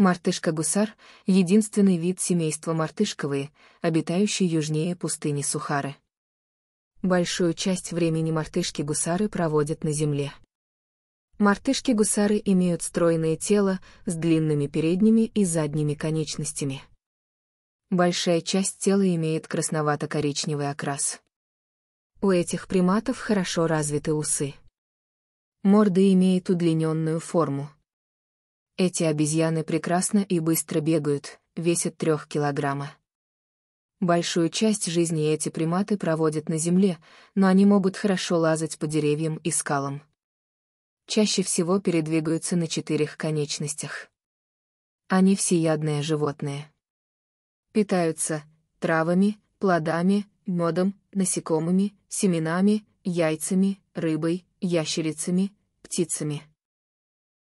Мартышка-гусар — единственный вид семейства мартышковые, обитающий южнее пустыни Сухары. Большую часть времени мартышки-гусары проводят на земле. Мартышки-гусары имеют стройное тело с длинными передними и задними конечностями. Большая часть тела имеет красновато-коричневый окрас. У этих приматов хорошо развиты усы. Морда имеет удлиненную форму, эти обезьяны прекрасно и быстро бегают, весят трех килограмма. Большую часть жизни эти приматы проводят на земле, но они могут хорошо лазать по деревьям и скалам. Чаще всего передвигаются на четырех конечностях. Они всеядные животные. Питаются травами, плодами, медом, насекомыми, семенами, яйцами, рыбой, ящерицами, птицами.